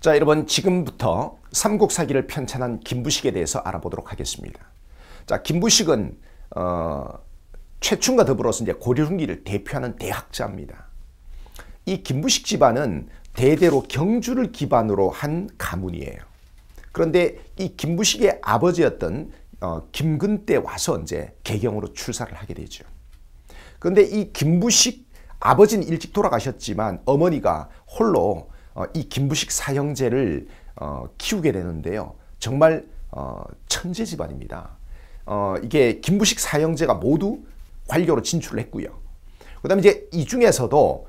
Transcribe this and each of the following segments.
자 여러분 지금부터 삼국사기를 편찬한 김부식에 대해서 알아보도록 하겠습니다. 자 김부식은 어, 최충과 더불어서 이제 고려중기를 대표하는 대학자입니다. 이 김부식 집안은 대대로 경주를 기반으로 한 가문이에요. 그런데 이 김부식의 아버지였던 어, 김근 때 와서 이제 개경으로 출사를 하게 되죠. 그런데 이 김부식 아버지는 일찍 돌아가셨지만 어머니가 홀로 어, 이 김부식 사형제를 어, 키우게 되는데요. 정말 어, 천재 집안입니다. 이게 김부식 사형제가 모두 관료로 진출을 했고요. 그 다음에 이제 이 중에서도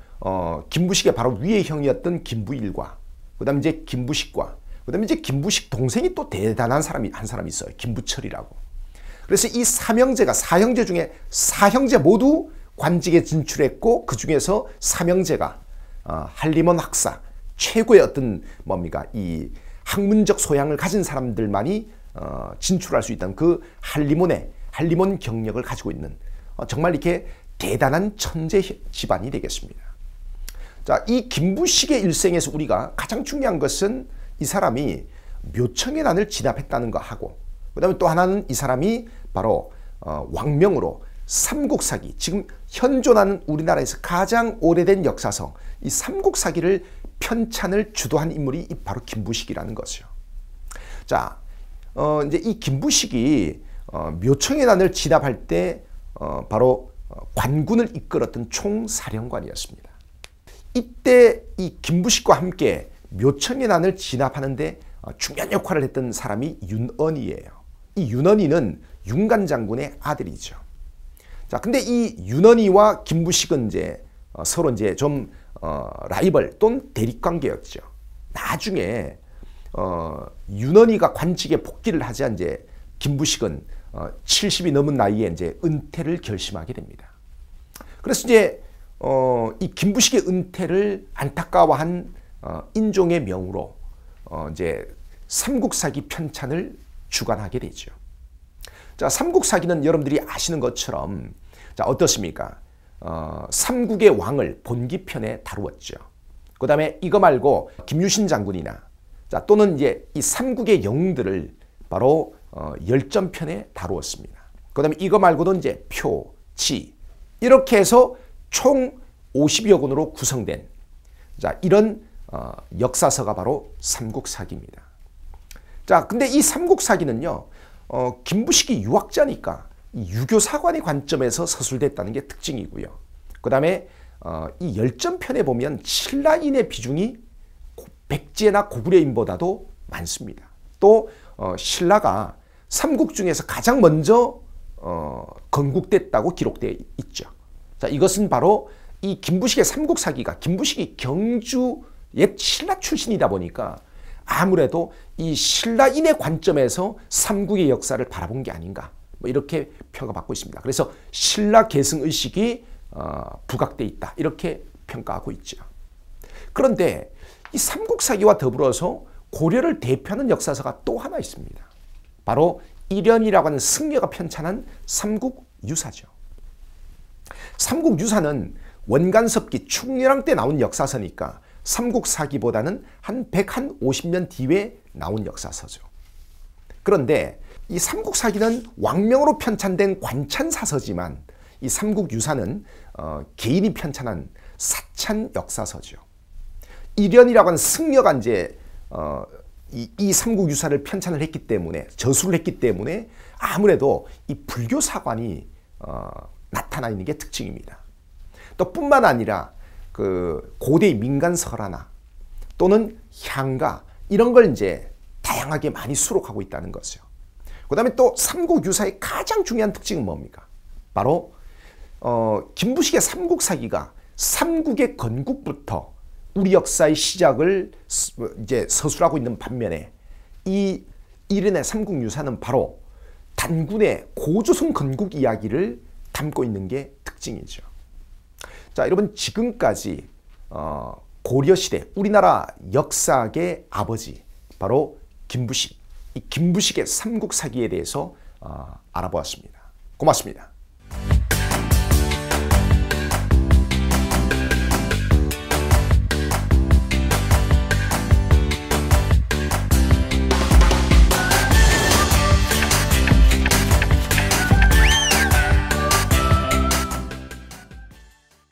김부식의 바로 위의 형이었던 김부일과 그 다음에 이제 김부식과 그 다음에 이제 김부식 동생이 또 대단한 사람이 한 사람이 있어요. 김부철이라고. 그래서 이 삼형제가 사형제 중에 사형제 모두 관직에 진출했고 그 중에서 삼형제가 한림원 학사 최고의 어떤 뭡니까 이 학문적 소양을 가진 사람들만이 어, 진출할 수 있다는 그 할리몬의 할리몬 경력을 가지고 있는 어, 정말 이렇게 대단한 천재 집안이 되겠습니다. 자, 이 김부식의 일생에서 우리가 가장 중요한 것은 이 사람이 묘청의 난을 진압했다는 거 하고 그다음에 또 하나는 이 사람이 바로 어, 왕명으로 삼국사기 지금 현존하는 우리나라에서 가장 오래된 역사서 이 삼국사기를 편찬을 주도한 인물이 바로 김부식이라는 거죠. 자, 어, 이제 이 김부식이 어, 묘청해난을 진압할 때 어, 바로 어, 관군을 이끌었던 총사령관이었습니다. 이때 이 김부식과 함께 묘청해난을 진압하는데 어, 중요한 역할을 했던 사람이 윤언이에요. 이 윤언이는 윤관 장군의 아들이죠. 자, 근데 이 윤언이와 김부식은 이제 어, 서로 이제 좀 어, 라이벌 또는 대립관계였죠. 나중에 어, 윤원이가 관직에 복귀를 하자 이제 김부식은 어, 70이 넘은 나이에 이제 은퇴를 결심하게 됩니다. 그래서 이제 어, 이 김부식의 은퇴를 안타까워한 어, 인종의 명으로 어, 이제 삼국사기 편찬을 주관하게 되죠. 자, 삼국사기는 여러분들이 아시는 것처럼 자, 어떻습니까? 어, 삼국의 왕을 본기편에 다루었죠. 그 다음에 이거 말고 김유신 장군이나 자, 또는 이제 이 삼국의 영웅들을 바로 어, 열전편에 다루었습니다. 그 다음에 이거 말고도 이제 표, 치 이렇게 해서 총 50여 권으로 구성된 자, 이런 어, 역사서가 바로 삼국사기입니다. 자, 근데 이 삼국사기는요. 어, 김부식이 유학자니까 유교 사관의 관점에서 서술됐다는 게 특징이고요. 그 다음에 어, 이 열전편에 보면 신라인의 비중이 백제나 고구려인보다도 많습니다. 또 어, 신라가 삼국 중에서 가장 먼저 어, 건국됐다고 기록되어 있죠. 자, 이것은 바로 이 김부식의 삼국사기가 김부식이 경주 옛 신라 출신이다 보니까 아무래도 이 신라인의 관점에서 삼국의 역사를 바라본 게 아닌가 뭐 이렇게 평가받고 있습니다. 그래서 신라 계승 의식이 어, 부각돼 있다. 이렇게 평가하고 있죠. 그런데 이 삼국사기와 더불어서 고려를 대표하는 역사서가 또 하나 있습니다. 바로 일연이라고 하는 승려가 편찬한 삼국유사죠. 삼국유사는 원간섭기 충렬왕 때 나온 역사서니까 삼국사기보다는 한 150년 뒤에 나온 역사서죠. 그런데 이 삼국사기는 왕명으로 편찬된 관찬사서지만 이 삼국유사는 어, 개인이 편찬한 사찬 역사서죠. 일연이라고 하는 승려가 이제 어, 이, 이 삼국유사를 편찬을 했기 때문에 저술을 했기 때문에 아무래도 이 불교 사관이 어, 나타나 있는 게 특징입니다. 또 뿐만 아니라 그 고대 민간 설화나 또는 향가 이런 걸 이제 다양하게 많이 수록하고 있다는 거죠. 그 다음에 또 삼국 유사의 가장 중요한 특징은 뭡니까? 바로 어, 김부식의 삼국 사기가 삼국의 건국부터 우리 역사의 시작을 이제 서술하고 있는 반면에 이 이른의 삼국 유사는 바로 단군의 고조선 건국 이야기를 담고 있는 게 특징이죠. 자, 여러분 지금까지 어, 고려 시대 우리나라 역사의 아버지 바로 김부식 김부식의 삼국 사기에 대해서 아, 알아보았습니다. 고맙습니다.